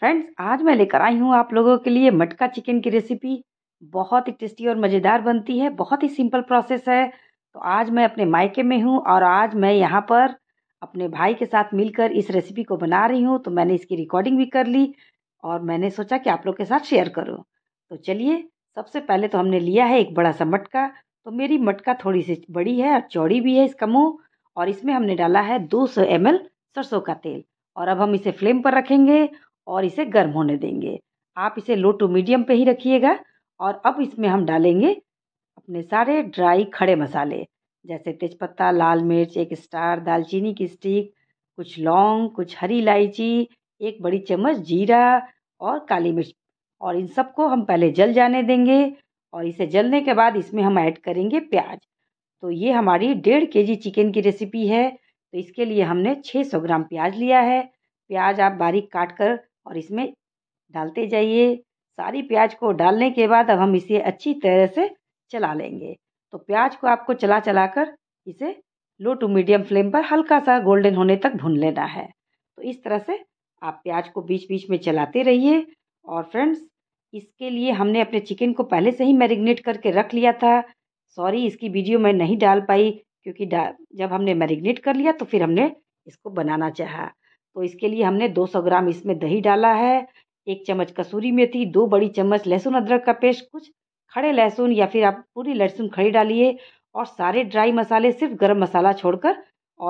friends आज मैं लेकर आई हूँ आप लोगों के लिए मटका चिकन की रेसिपी बहुत ही टेस्टी और मज़ेदार बनती है बहुत ही सिंपल प्रोसेस है तो आज मैं अपने मायके में हूँ और आज मैं यहाँ पर अपने भाई के साथ मिलकर इस रेसिपी को बना रही हूँ तो मैंने इसकी रिकॉर्डिंग भी कर ली और मैंने सोचा कि आप लोग के साथ शेयर करूँ तो चलिए सबसे पहले तो हमने लिया है एक बड़ा सा मटका तो मेरी मटका थोड़ी सी बड़ी है और चौड़ी भी है इसका मुँह और इसमें हमने डाला है 200 सौ सरसों का तेल और अब हम इसे फ्लेम पर रखेंगे और इसे गर्म होने देंगे आप इसे लो टू मीडियम पे ही रखिएगा और अब इसमें हम डालेंगे अपने सारे ड्राई खड़े मसाले जैसे तेज़पत्ता लाल मिर्च एक स्टार दालचीनी की स्टिक कुछ लौंग कुछ हरी इलायची एक बड़ी चम्मच जीरा और काली मिर्च और इन सबको हम पहले जल जाने देंगे और इसे जलने के बाद इसमें हम ऐड करेंगे प्याज तो ये हमारी डेढ़ के जी चिकन की रेसिपी है तो इसके लिए हमने 600 ग्राम प्याज लिया है प्याज आप बारीक काट कर और इसमें डालते जाइए सारी प्याज को डालने के बाद अब हम इसे अच्छी तरह से चला लेंगे तो प्याज को आपको चला चला कर इसे लो टू मीडियम फ्लेम पर हल्का सा गोल्डन होने तक भून लेना है तो इस तरह से आप प्याज को बीच बीच में चलाते रहिए और फ्रेंड्स इसके लिए हमने अपने चिकन को पहले से ही मैरिनेट करके रख लिया था सॉरी इसकी वीडियो मैं नहीं डाल पाई क्योंकि डा जब हमने मैरिनेट कर लिया तो फिर हमने इसको बनाना चाहा तो इसके लिए हमने 200 ग्राम इसमें दही डाला है एक चम्मच कसूरी मेथी दो बड़ी चम्मच लहसुन अदरक का पेस्ट कुछ खड़े लहसुन या फिर आप पूरी लहसुन खड़ी डालिए और सारे ड्राई मसाले सिर्फ गर्म मसाला छोड़कर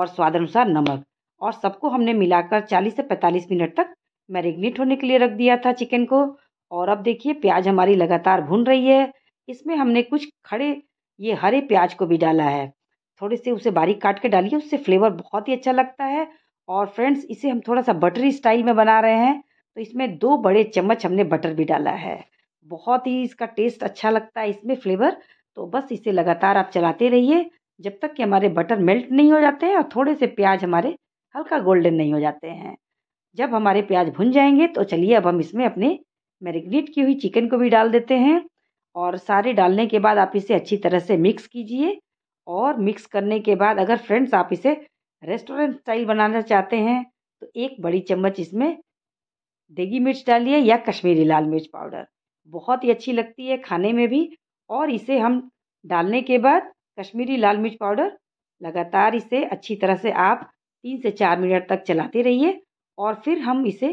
और स्वाद अनुसार नमक और सबको हमने मिलाकर 40 से 45 मिनट तक मैरिनेट होने के लिए रख दिया था चिकन को और अब देखिए प्याज हमारी लगातार भुन रही है इसमें हमने कुछ खड़े ये हरे प्याज को भी डाला है थोड़े से उसे बारीक काट के डालिए उससे फ्लेवर बहुत ही अच्छा लगता है और फ्रेंड्स इसे हम थोड़ा सा बटरी स्टाइल में बना रहे हैं तो इसमें दो बड़े चम्मच हमने बटर भी डाला है बहुत ही इसका टेस्ट अच्छा लगता है इसमें फ्लेवर तो बस इसे लगातार आप चलाते रहिए जब तक कि हमारे बटर मेल्ट नहीं हो जाते हैं और थोड़े से प्याज हमारे हल्का गोल्डन नहीं हो जाते हैं जब हमारे प्याज भुन जाएंगे तो चलिए अब हम इसमें अपने मैरिनेट की हुई चिकन को भी डाल देते हैं और सारे डालने के बाद आप इसे अच्छी तरह से मिक्स कीजिए और मिक्स करने के बाद अगर फ्रेंड्स आप इसे रेस्टोरेंट स्टाइल बनाना चाहते हैं तो एक बड़ी चम्मच इसमें देगी मिर्च डालिए या कश्मीरी लाल मिर्च पाउडर बहुत ही अच्छी लगती है खाने में भी और इसे हम डालने के बाद कश्मीरी लाल मिर्च पाउडर लगातार इसे अच्छी तरह से आप तीन से चार मिनट तक चलाते रहिए और फिर हम इसे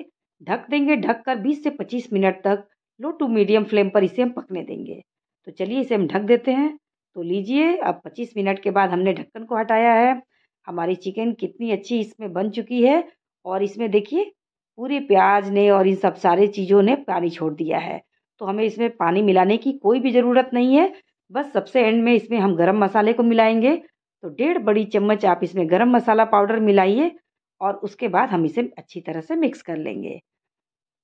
ढक देंगे ढक कर बीस से पच्चीस मिनट तक लो टू मीडियम फ्लेम पर इसे हम पकने देंगे तो चलिए इसे हम ढक देते हैं तो लीजिए अब 25 मिनट के बाद हमने ढक्कन को हटाया है हमारी चिकन कितनी अच्छी इसमें बन चुकी है और इसमें देखिए पूरे प्याज ने और इन सब सारे चीज़ों ने पानी छोड़ दिया है तो हमें इसमें पानी मिलाने की कोई भी ज़रूरत नहीं है बस सबसे एंड में इसमें हम गरम मसाले को मिलाएंगे तो डेढ़ बड़ी चम्मच आप इसमें गरम मसाला पाउडर मिलाइए और उसके बाद हम इसे अच्छी तरह से मिक्स कर लेंगे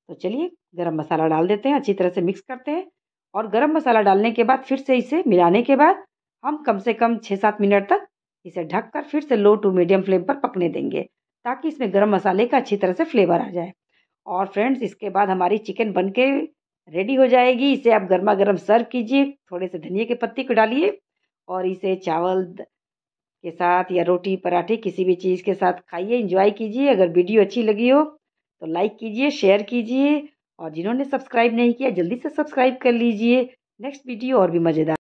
तो चलिए गरम मसाला डाल देते हैं अच्छी तरह से मिक्स करते हैं और गरम मसाला डालने के बाद फिर से इसे मिलाने के बाद हम कम से कम छः सात मिनट तक इसे ढककर फिर से लो टू मीडियम फ्लेम पर पकने देंगे ताकि इसमें गर्म मसाले का अच्छी तरह से फ्लेवर आ जाए और फ्रेंड्स इसके बाद हमारी चिकन बन के रेडी हो जाएगी इसे आप गर्मा गर्म सर्व कीजिए थोड़े से धनिया के पत्ती को डालिए और इसे चावल के साथ या रोटी पराठे किसी भी चीज़ के साथ खाइए इंजॉय कीजिए अगर वीडियो अच्छी लगी हो तो लाइक कीजिए शेयर कीजिए और जिन्होंने सब्सक्राइब नहीं किया जल्दी से सब्सक्राइब कर लीजिए नेक्स्ट वीडियो और भी मज़ेदार